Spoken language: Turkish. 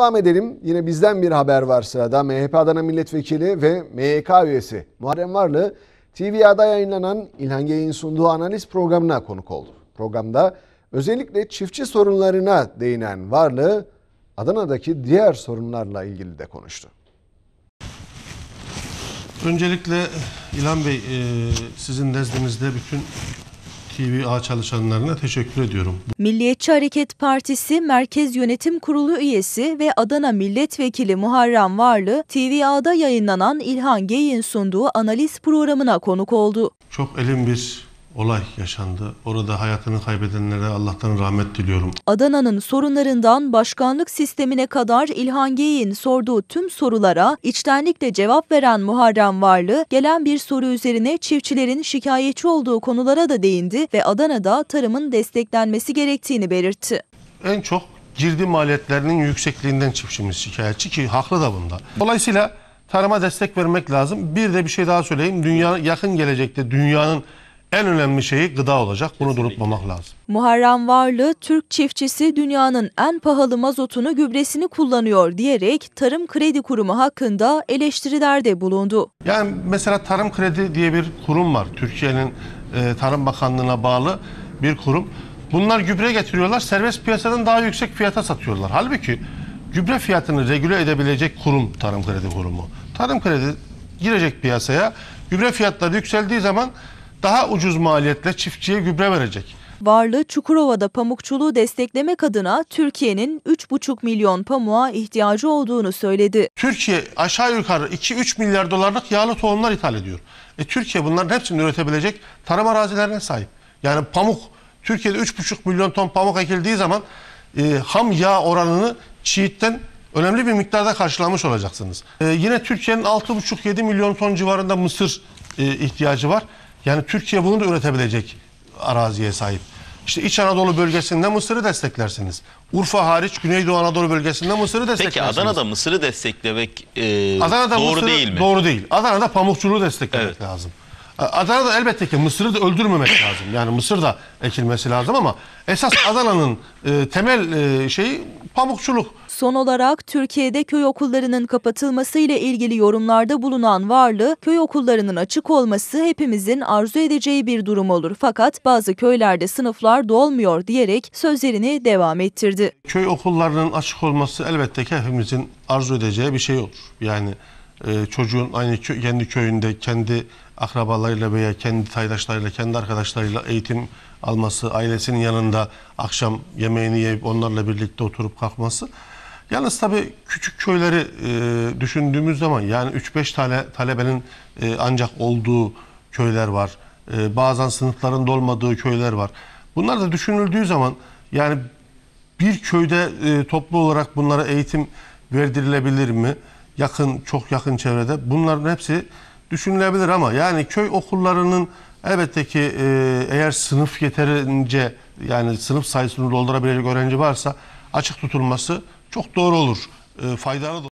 Devam edelim. Yine bizden bir haber var sırada. MHP Adana Milletvekili ve MYK üyesi Muharrem Varlı, TVA'da yayınlanan İlhan Gey'in sunduğu analiz programına konuk oldu. Programda özellikle çiftçi sorunlarına değinen Varlı, Adana'daki diğer sorunlarla ilgili de konuştu. Öncelikle İlhan Bey, e, sizin nezdinizde bütün TVA çalışanlarına teşekkür ediyorum. Milliyetçi Hareket Partisi Merkez Yönetim Kurulu üyesi ve Adana Milletvekili Muharrem Varlı, TVA'da yayınlanan İlhan Gey'in sunduğu analiz programına konuk oldu. Çok elin bir olay yaşandı. Orada hayatını kaybedenlere Allah'tan rahmet diliyorum. Adana'nın sorunlarından başkanlık sistemine kadar İlhan Gey'in sorduğu tüm sorulara içtenlikle cevap veren Muharrem Varlı, gelen bir soru üzerine çiftçilerin şikayetçi olduğu konulara da değindi ve Adana'da tarımın desteklenmesi gerektiğini belirtti. En çok girdi maliyetlerinin yüksekliğinden çiftçimiz şikayetçi ki haklı da bunda. Dolayısıyla tarıma destek vermek lazım. Bir de bir şey daha söyleyeyim. Dünya yakın gelecekte dünyanın en önemli şeyi gıda olacak. Bunu Kesinlikle. unutmamak lazım. Muharrem Varlı, Türk çiftçisi dünyanın en pahalı mazotunu gübresini kullanıyor diyerek Tarım Kredi Kurumu hakkında eleştirilerde bulundu. Yani mesela Tarım Kredi diye bir kurum var. Türkiye'nin e, Tarım Bakanlığı'na bağlı bir kurum. Bunlar gübre getiriyorlar, serbest piyasadan daha yüksek fiyata satıyorlar. Halbuki gübre fiyatını regüle edebilecek kurum Tarım Kredi Kurumu. Tarım Kredi girecek piyasaya, gübre fiyatları yükseldiği zaman daha ucuz maliyetle çiftçiye gübre verecek. Varlı Çukurova'da pamukçuluğu desteklemek adına Türkiye'nin 3,5 milyon pamuğa ihtiyacı olduğunu söyledi. Türkiye aşağı yukarı 2-3 milyar dolarlık yağlı tohumlar ithal ediyor. E, Türkiye bunların hepsini üretebilecek tarım arazilerine sahip. Yani pamuk Türkiye'de 3,5 milyon ton pamuk ekildiği zaman e, ham yağ oranını çiğitten önemli bir miktarda karşılamış olacaksınız. E, yine Türkiye'nin 6,5-7 milyon ton civarında mısır e, ihtiyacı var. Yani Türkiye bunu da üretebilecek araziye sahip. İşte İç Anadolu bölgesinde Mısır'ı desteklersiniz. Urfa hariç Güneydoğu Anadolu bölgesinde Mısır'ı desteklersiniz. Peki Adana'da Mısır'ı desteklemek e, Adana'da doğru Mısır'ı, değil mi? Doğru değil. Adana'da pamukçuluğu desteklemek evet. lazım. Adana'da elbette ki Mısır'ı da öldürmemek lazım. Yani Mısır da ekilmesi lazım ama esas Adana'nın e, temel e, şeyi pamukçuluk. Son olarak Türkiye'de köy okullarının kapatılması ile ilgili yorumlarda bulunan varlığı köy okullarının açık olması hepimizin arzu edeceği bir durum olur. Fakat bazı köylerde sınıflar dolmuyor diyerek sözlerini devam ettirdi. Köy okullarının açık olması elbette ki hepimizin arzu edeceği bir şey olur. Yani ee, çocuğun aynı kö kendi köyünde, kendi akrabalarıyla veya kendi taydaşlarıyla, kendi arkadaşlarıyla eğitim alması, ailesinin yanında akşam yemeğini yiyip onlarla birlikte oturup kalkması. Yalnız tabi küçük köyleri e, düşündüğümüz zaman yani 3-5 tane talebenin e, ancak olduğu köyler var. E, bazen sınıfların dolmadığı köyler var. Bunlar da düşünüldüğü zaman yani bir köyde e, toplu olarak bunlara eğitim verdirilebilir mi? yakın, çok yakın çevrede bunların hepsi düşünülebilir ama yani köy okullarının elbette ki e, eğer sınıf yeterince yani sınıf sayısını doldurabilecek öğrenci varsa açık tutulması çok doğru olur. E, faydalı